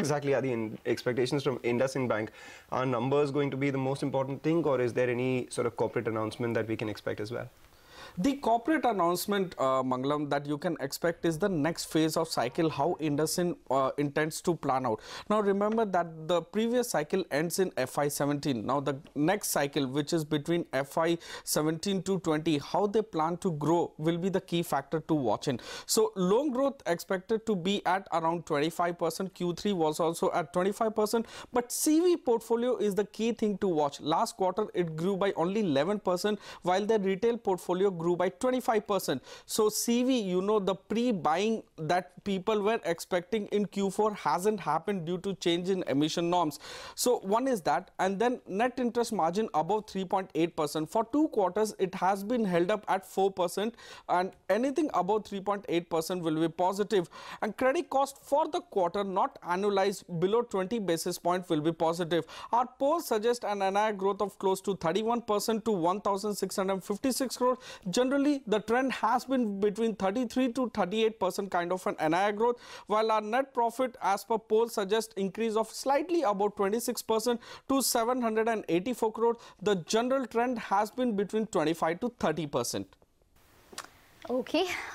Exactly, are the expectations from IndusInd Bank? Are numbers going to be the most important thing or is there any sort of corporate announcement that we can expect as well? The corporate announcement, uh, Mangalam, that you can expect is the next phase of cycle, how Indusin uh, intends to plan out. Now, remember that the previous cycle ends in FI17. Now, the next cycle, which is between FI17 to 20, how they plan to grow will be the key factor to watch in. So, loan growth expected to be at around 25%. Q3 was also at 25%, but CV portfolio is the key thing to watch. Last quarter, it grew by only 11%, while the retail portfolio grew by 25%. So CV, you know, the pre-buying that people were expecting in Q4 hasn't happened due to change in emission norms. So one is that and then net interest margin above 3.8%. For two quarters, it has been held up at 4% and anything above 3.8% will be positive. And credit cost for the quarter not annualized below 20 basis point will be positive. Our polls suggest an NII growth of close to 31% to 1,656 crore. Generally, the trend has been between 33 to 38% kind of an NII growth, while our net profit as per poll suggests increase of slightly about 26% to 784 crore. The general trend has been between 25 to 30%. Okay.